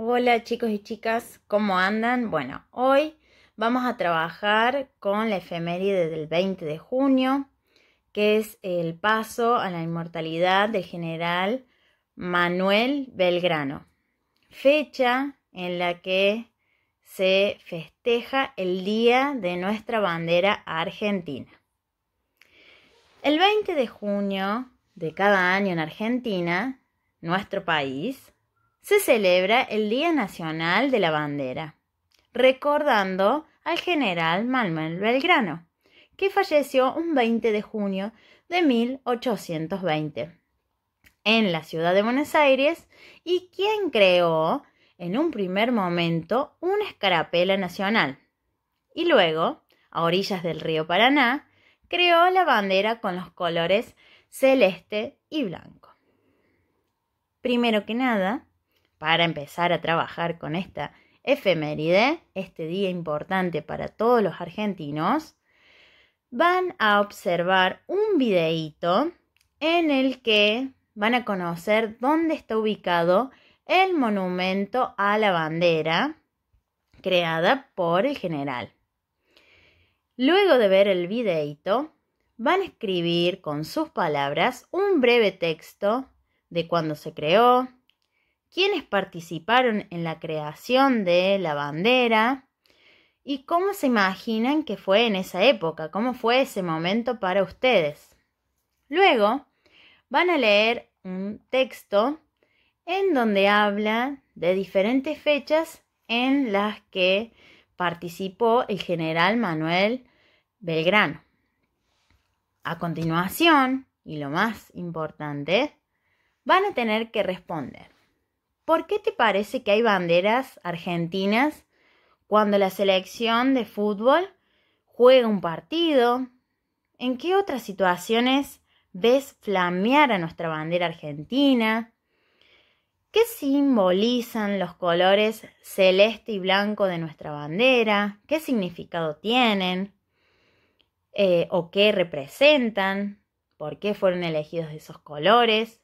Hola chicos y chicas, ¿cómo andan? Bueno, hoy vamos a trabajar con la efeméride del 20 de junio, que es el paso a la inmortalidad del general Manuel Belgrano, fecha en la que se festeja el Día de nuestra bandera argentina. El 20 de junio de cada año en Argentina, nuestro país, se celebra el Día Nacional de la Bandera, recordando al general Manuel Belgrano, que falleció un 20 de junio de 1820 en la ciudad de Buenos Aires y quien creó en un primer momento una escarapela nacional. Y luego, a orillas del río Paraná, creó la bandera con los colores celeste y blanco. Primero que nada, para empezar a trabajar con esta efeméride, este día importante para todos los argentinos, van a observar un videíto en el que van a conocer dónde está ubicado el monumento a la bandera creada por el general. Luego de ver el videíto, van a escribir con sus palabras un breve texto de cuándo se creó, quiénes participaron en la creación de la bandera y cómo se imaginan que fue en esa época, cómo fue ese momento para ustedes. Luego van a leer un texto en donde habla de diferentes fechas en las que participó el general Manuel Belgrano. A continuación, y lo más importante, van a tener que responder. ¿Por qué te parece que hay banderas argentinas cuando la selección de fútbol juega un partido? ¿En qué otras situaciones ves flamear a nuestra bandera argentina? ¿Qué simbolizan los colores celeste y blanco de nuestra bandera? ¿Qué significado tienen? Eh, ¿O qué representan? ¿Por qué fueron elegidos esos colores?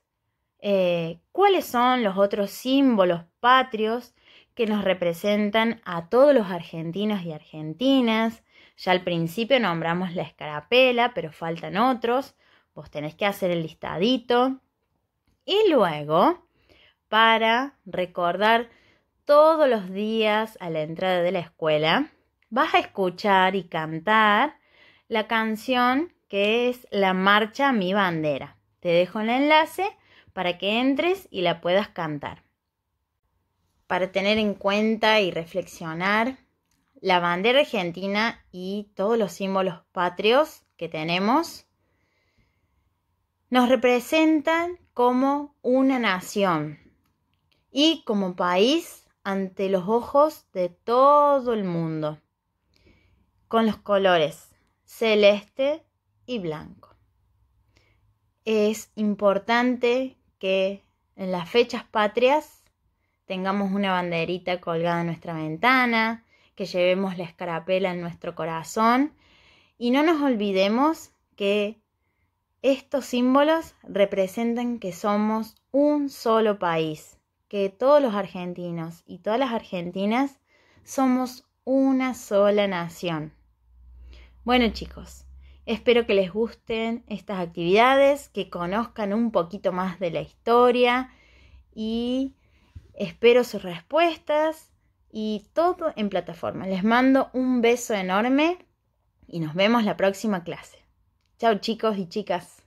Eh, cuáles son los otros símbolos patrios que nos representan a todos los argentinos y argentinas. Ya al principio nombramos la escarapela, pero faltan otros. Vos tenés que hacer el listadito. Y luego, para recordar todos los días a la entrada de la escuela, vas a escuchar y cantar la canción que es La Marcha a mi bandera. Te dejo el enlace para que entres y la puedas cantar. Para tener en cuenta y reflexionar la bandera argentina y todos los símbolos patrios que tenemos nos representan como una nación y como país ante los ojos de todo el mundo, con los colores celeste y blanco. Es importante que en las fechas patrias tengamos una banderita colgada en nuestra ventana, que llevemos la escarapela en nuestro corazón y no nos olvidemos que estos símbolos representan que somos un solo país, que todos los argentinos y todas las argentinas somos una sola nación. Bueno chicos, Espero que les gusten estas actividades, que conozcan un poquito más de la historia y espero sus respuestas y todo en plataforma. Les mando un beso enorme y nos vemos la próxima clase. Chao chicos y chicas.